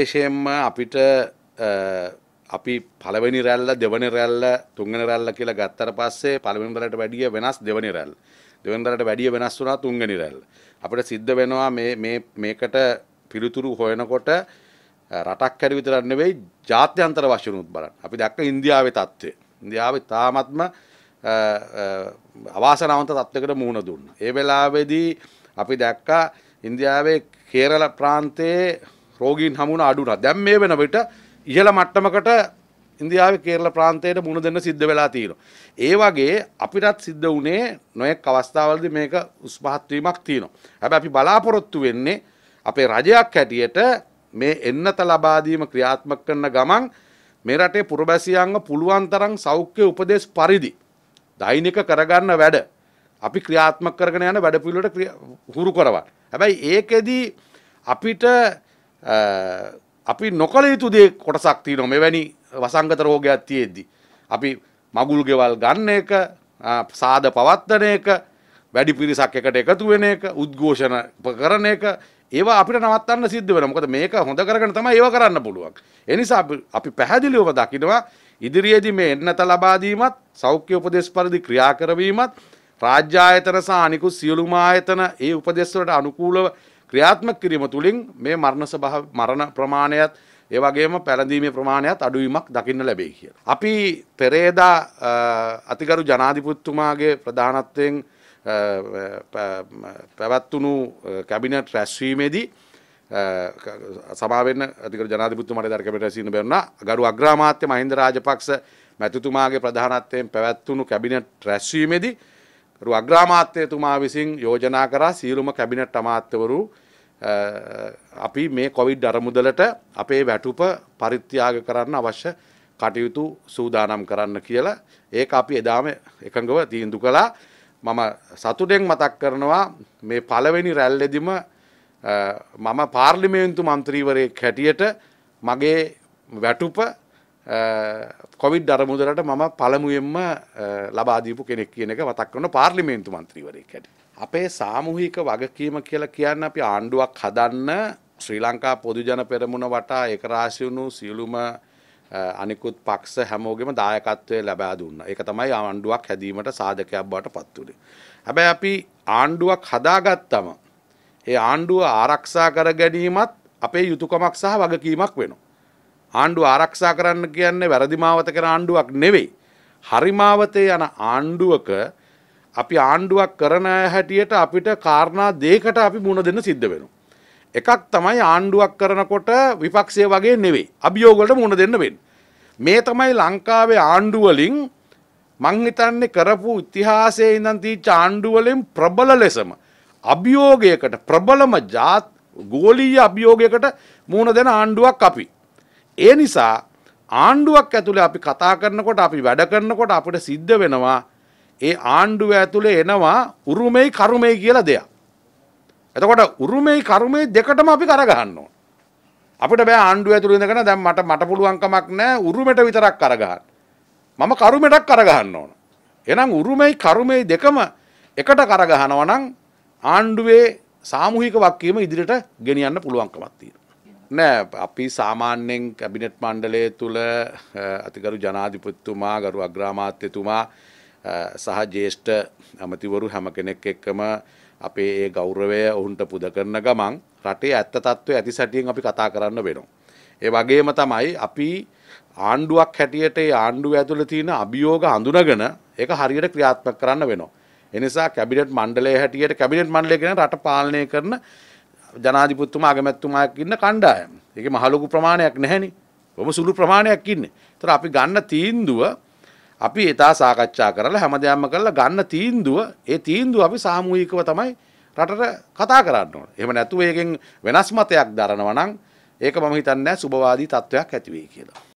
විශේෂයෙන්ම අපිට අපි පළවෙනි රැල්ල දෙවනි රැල්ල තුන්වෙනි රැල්ල කියලා ගත්තට පස්සේ පළවෙනි රැල්ලට වැඩිය වෙනස් දෙවනි රැල්ල. දෙවනි රැල්ලට වැඩිය වෙනස් වුණා තුන්වෙනි රැල්ල. අපිට සිද්ධ වෙනවා මේ මේ මේකට පිළිතුරු හොයනකොට රටක් හැරි විතරක් නෙවෙයි ජාත්‍යන්තර වශයෙන් උත් බලන්න. අපි දැක්ක ඉන්දියාවේ தත්ත්වය. ඉන්දියාවේ තාමත්ම අවාසනාවන්ත තත්ත්වයකට මුහුණ දුන්නා. ඒ වෙලාවේදී අපි දැක්කා ඉන්දියාවේ කේරළ ප්‍රාන්තයේ රෝගීන් හමුණ අඩුනා දැම් මේ වෙන විට ඉහළ මට්ටමකට ඉන්දියාව කේරල ප්‍රාන්තයට මුණ දෙන්න සිද්ධ වෙලා තියෙන. ඒ වගේ අපිටත් සිද්ධ වනේ නොයෙක් අවස්ථාවලද මේක උස්පහත්වීමක් තියෙනවා. හැබ අපි බලාපොරොත්තු වෙන්නේ අපේ රජයක් හැටියට මේ එන්නත ලබාදීම ක්‍රියාත්මක කරන ගමන් මේ රටේ පුරබැසියන්ග පුළුවන් තරම් සෞඛ්‍ය උපදේශ පරිදි දෛනික කරගන්න වැඩ අපි ක්‍රියාත්මක කරගෙන යන වැඩ පිළිවෙලට හුරු කරවන්න. හැබැයි ඒකෙදී අපිට අපි නොකළ යුතු දේ කොටසක් තියෙනවා මෙවැනි වසංගත රෝගයක් තියෙද්දි. අපි මගුල් ගෙවල් ගන්න එක, සාද පවත්වන එක, වැඩි පිරිසක් එකට එකතු වෙන එක, උද්ඝෝෂණ කරන එක, ඒවා අපිට නවත්තන්න සිද්ධ වෙනවා. මොකද මේක හොඳ කරගෙන තමයි ඒව කරන්න පුළුවන්. ඒ නිසා අපි පැහැදිලිවම දකිනවා ඉදිරියේදී මේ එන්නත ලබා දීමත්, සෞඛ්‍ය උපදේශ පරිදි ක්‍රියා කරවීමත්, රාජ්‍ය ආයතන සහ අනිකුත් සියලුම ආයතන ඒ උපදේශ වලට අනුකූලව ක්‍රියාත්මක කිරීම තුළින් මේ මරණ සභාව මරණ ප්‍රමාණයත් ඒ වගේම පැළඳීමේ ප්‍රමාණයත් අඩුවීමක් දකින්න ලැබෙයි කියලා. අපි පෙරේදා අතිගරු ජනාධිපතිතුමාගේ ප්‍රධානත්වයෙන් පැවැත්වුණු කැබිනට් රැස්වීමේදී සමාවෙන් අතිකර ජනාධිපතිතුමාට දැන් කැබිනට් රැස්වීම බැරුණා. ගරු අග්‍රාමාත්‍ය මහින්ද රාජපක්ෂ මැතිතුමාගේ ප්‍රධානත්වයෙන් පැවැත්වුණු කැබිනට් රැස්වීමේදී අග්‍රාමාත්‍යතුමා විසින් යෝජනා කරා සියලුම කැබිනට් අමාත්‍යවරු අපි මේ කොවිඩ් අරමුදලට අපේ වැටුප පරිත්‍යාග කරන්න අවශ්‍ය කටයුතු සූදානම් කරන්න කියලා ඒක අපි එදාම එකඟව තීන්දු කළා මම සතුටෙන් මතක් කරනවා මේ පළවෙනි රැල්ලෙදිම මම පාර්ලිමේන්තු මන්ත්‍රීවරයෙක් හැටියට මගේ වැටුප කොවිඩ් අරමුදලට මම පළමුුවෙන්ම ලබාදීපු කෙනෙක් කියන එක වතක් වන පාර්ලිමේන්තු මන්ත්‍රීවරයක් ඇට. අපේ සාමුහික වගකීම කියලා කියන්න අපි ආණ්ඩුවක් හදන්න ශ්‍රී ලංකා පොදුජන පෙරමුණ වටා එකරාශියුණු සියලුම අනිකුත් පක්ෂ හැමෝගෙම දායකත්වය ලබා දුන්න එක තමයි ආණ්ඩුවක් හැදීමට සාධකයක් බවට පත්තුලේ. හැබැයි අපි ආණ්ඩුවක් හදාගත්තම ඒ ආණ්ඩුව ආරක්ෂා කර ගැනීමත් අපේ යුතුකමක් සහ වගකීමක් වෙනවා. ආණ්ඩුව ආරක්ෂා කරන්න කියන්නේ වැරදිමාවත කර ආණ්ඩුවක් නෙවෙයි. හරිමාවතේ යන ආණ්ඩුවක අපි ආණ්ඩුවක් කරන හැටියට අපිට කාරණා දෙකට අපි මුණ දෙන්න සිද්ධ වෙනවා. එකක් තමයි ආණ්ඩුවක් කරනකොට විපක්ෂය වගේ නෙවෙයි. අභියෝගවලට මුණ දෙන්න වෙන්නේ. මේ තමයි ලංකාවේ ආණ්ඩු වලින් මං හිතන්නේ කරපු ඉතිහාසයේ ඉඳන් තීච්ච ආණ්ඩු වලින් ප්‍රබල ලෙසම අභියෝගයකට ප්‍රබලම ජාත් ගෝලීය අභියෝගයකට මුණ දෙන ආණ්ඩුවක් අපි. ඒ නිසා ආණ්ඩුවක් ඇතුළේ අපි කතා කරනකොට අපි වැඩ කරනකොට අපිට සිද්ධ වෙනවා ඒ ආණ්ඩුව ඇතුළේ එනවා උරුමෙයි කරුමෙයි කියලා දෙයක්. එතකොට උරුමෙයි කරුමෙයි දෙකටම අපි කරගහන්න ඕන. අපිට බෑ ආණ්ඩුව ඇතුළේ ඉඳගෙන දැන් මට මට පුළුවන් කමක් නැහැ උරුමෙට විතරක් කරගහන්න. මම කරුමෙටක් කරගහන්න ඕන. එහෙනම් උරුමෙයි කරුමෙයි දෙකම එකට කරගහනවා නම් ආණ්ඩුවේ සාමූහික වක්කීම ඉදිරියට ගෙනියන්න පුළුවන්කමක් තියෙනවා. නෑ අපි සාමාන්‍යයෙන් කැබිනට් මණ්ඩලය තුළ අතිකරු ජනාධිපතිතුමා ගරු අග්‍රාමාත්‍යතුමා සහ ජේෂ්ඨ ඇමතිවරු හැම කෙනෙක් එක්කම අපේ ඒ ගෞරවය ඔවුන්ට පුද කරන ගමන් රටේ ඇත්ත තත්ත්වය ඇති සැටියෙන් අපි කතා කරන්න වෙනවා. ඒ වගේම තමයි අපි ආණ්ඩුවක් හැටියට ඒ ආණ්ඩුව ඇතුළ තියෙන අභියෝග හඳුනගෙන ඒක හරියට ක්‍රියාත්මක කරන්න වෙනවා. එනිසා කැබිනට් මණ්ඩලය හැටියට කැබිනට් මණ්ඩලය කියන රට පාලනය කරන ජනාධිපතිතුමා අගමැතිතුමා ඉන්න කණ්ඩායම. ඒකේ මහලොකු ප්‍රමාණයක් නැහැනේ. බොහොම සුළු ප්‍රමාණයක් ඉන්නේ. ඒතර අපි ගන්න තීන්දුව අපි ඒතා සාකච්ඡා කරලා හැමදේම කරලා ගන්න තීන්දුව ඒ තීන්දුව අපි සාමූහිකව තමයි රටට කතා කරන්න ඕන. එහෙම නැතුව ඒකෙන් වෙනස් මතයක් දරනවා නම් ඒක මම හිතන්නේ සුබවාදී තත්වයක් ඇති වෙයි කියලා.